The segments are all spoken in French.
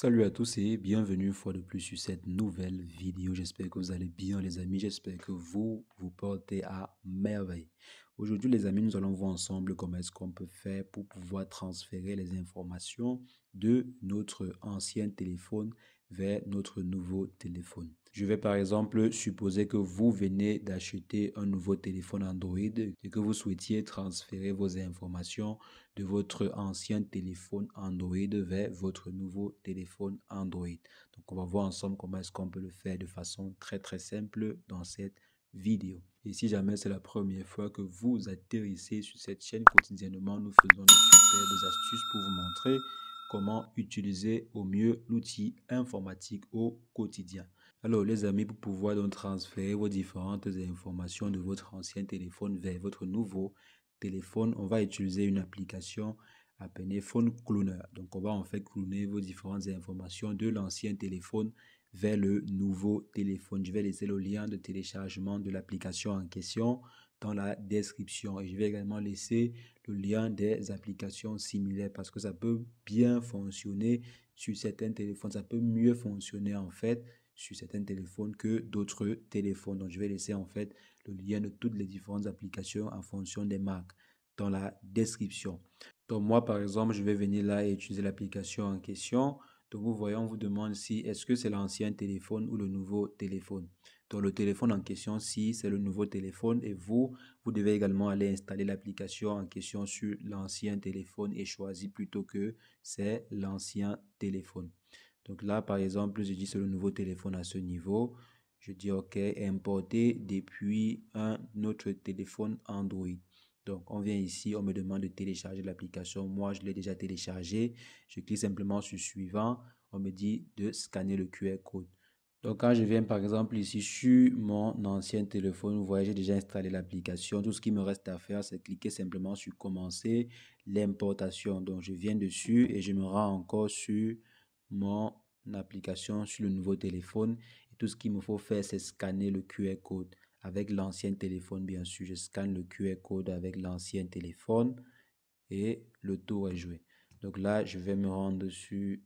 Salut à tous et bienvenue une fois de plus sur cette nouvelle vidéo. J'espère que vous allez bien les amis, j'espère que vous vous portez à merveille. Aujourd'hui les amis, nous allons voir ensemble comment est-ce qu'on peut faire pour pouvoir transférer les informations de notre ancien téléphone vers notre nouveau téléphone. Je vais par exemple supposer que vous venez d'acheter un nouveau téléphone Android et que vous souhaitiez transférer vos informations de votre ancien téléphone Android vers votre nouveau téléphone Android. Donc on va voir ensemble comment est-ce qu'on peut le faire de façon très très simple dans cette vidéo. Et si jamais c'est la première fois que vous atterrissez sur cette chaîne quotidiennement, nous faisons de superbes astuces pour vous montrer comment utiliser au mieux l'outil informatique au quotidien. Alors, les amis, pour pouvoir donc transférer vos différentes informations de votre ancien téléphone vers votre nouveau téléphone, on va utiliser une application appelée Phone Cloner. Donc, on va en fait cloner vos différentes informations de l'ancien téléphone vers le nouveau téléphone. Je vais laisser le lien de téléchargement de l'application en question dans la description. Et je vais également laisser le lien des applications similaires parce que ça peut bien fonctionner sur certains téléphones. Ça peut mieux fonctionner en fait sur certains téléphones que d'autres téléphones. Donc, je vais laisser en fait le lien de toutes les différentes applications en fonction des marques dans la description. Donc, moi, par exemple, je vais venir là et utiliser l'application en question. Donc, vous voyez, on vous demande si est-ce que c'est l'ancien téléphone ou le nouveau téléphone. Donc, le téléphone en question, si c'est le nouveau téléphone et vous, vous devez également aller installer l'application en question sur l'ancien téléphone et choisir plutôt que c'est l'ancien téléphone. Donc là, par exemple, je dis sur le nouveau téléphone à ce niveau. Je dis OK, importer depuis un autre téléphone Android. Donc on vient ici, on me demande de télécharger l'application. Moi, je l'ai déjà téléchargée. Je clique simplement sur suivant. On me dit de scanner le QR code. Donc quand je viens par exemple ici sur mon ancien téléphone, vous voyez j'ai déjà installé l'application. Tout ce qui me reste à faire c'est cliquer simplement sur commencer l'importation. Donc je viens dessus et je me rends encore sur mon application sur le nouveau téléphone. Et tout ce qu'il me faut faire, c'est scanner le QR code avec l'ancien téléphone, bien sûr. Je scanne le QR code avec l'ancien téléphone et le tour est joué. Donc là, je vais me rendre sur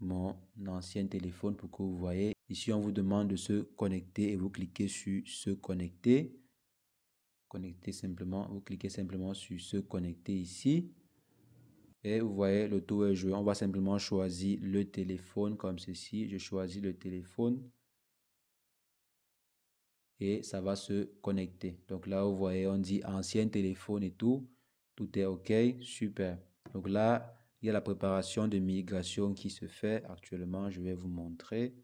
mon ancien téléphone pour que vous voyez. Ici, on vous demande de se connecter et vous cliquez sur se connecter. Connecter simplement, vous cliquez simplement sur se connecter ici. Et vous voyez, le tour est joué. On va simplement choisir le téléphone comme ceci. Je choisis le téléphone. Et ça va se connecter. Donc là, vous voyez, on dit ancien téléphone et tout. Tout est OK. Super. Donc là, il y a la préparation de migration qui se fait. Actuellement, je vais vous montrer.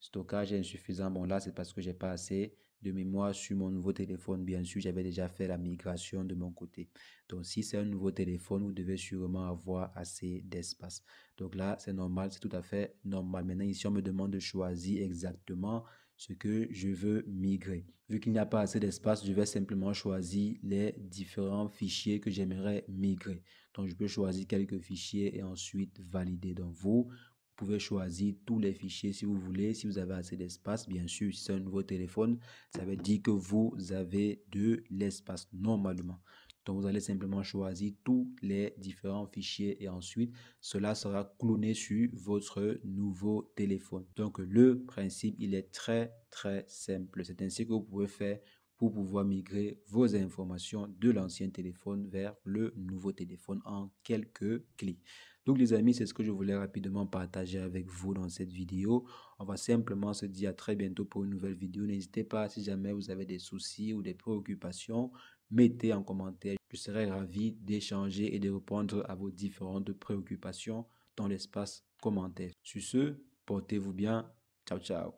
Stockage insuffisant. Bon, là, c'est parce que j'ai pas assez de mémoire sur mon nouveau téléphone. Bien sûr, j'avais déjà fait la migration de mon côté. Donc, si c'est un nouveau téléphone, vous devez sûrement avoir assez d'espace. Donc là, c'est normal, c'est tout à fait normal. Maintenant, ici, on me demande de choisir exactement ce que je veux migrer. Vu qu'il n'y a pas assez d'espace, je vais simplement choisir les différents fichiers que j'aimerais migrer. Donc, je peux choisir quelques fichiers et ensuite valider. Donc, vous, vous pouvez choisir tous les fichiers si vous voulez, si vous avez assez d'espace, bien sûr, si c'est un nouveau téléphone, ça veut dire que vous avez de l'espace normalement. Donc vous allez simplement choisir tous les différents fichiers et ensuite cela sera cloné sur votre nouveau téléphone. Donc le principe il est très très simple. C'est ainsi que vous pouvez faire pour pouvoir migrer vos informations de l'ancien téléphone vers le nouveau téléphone en quelques clics. Donc les amis, c'est ce que je voulais rapidement partager avec vous dans cette vidéo. On va simplement se dire à très bientôt pour une nouvelle vidéo. N'hésitez pas si jamais vous avez des soucis ou des préoccupations, mettez en commentaire. Je serai ravi d'échanger et de répondre à vos différentes préoccupations dans l'espace commentaire. Sur ce, portez-vous bien. Ciao, ciao.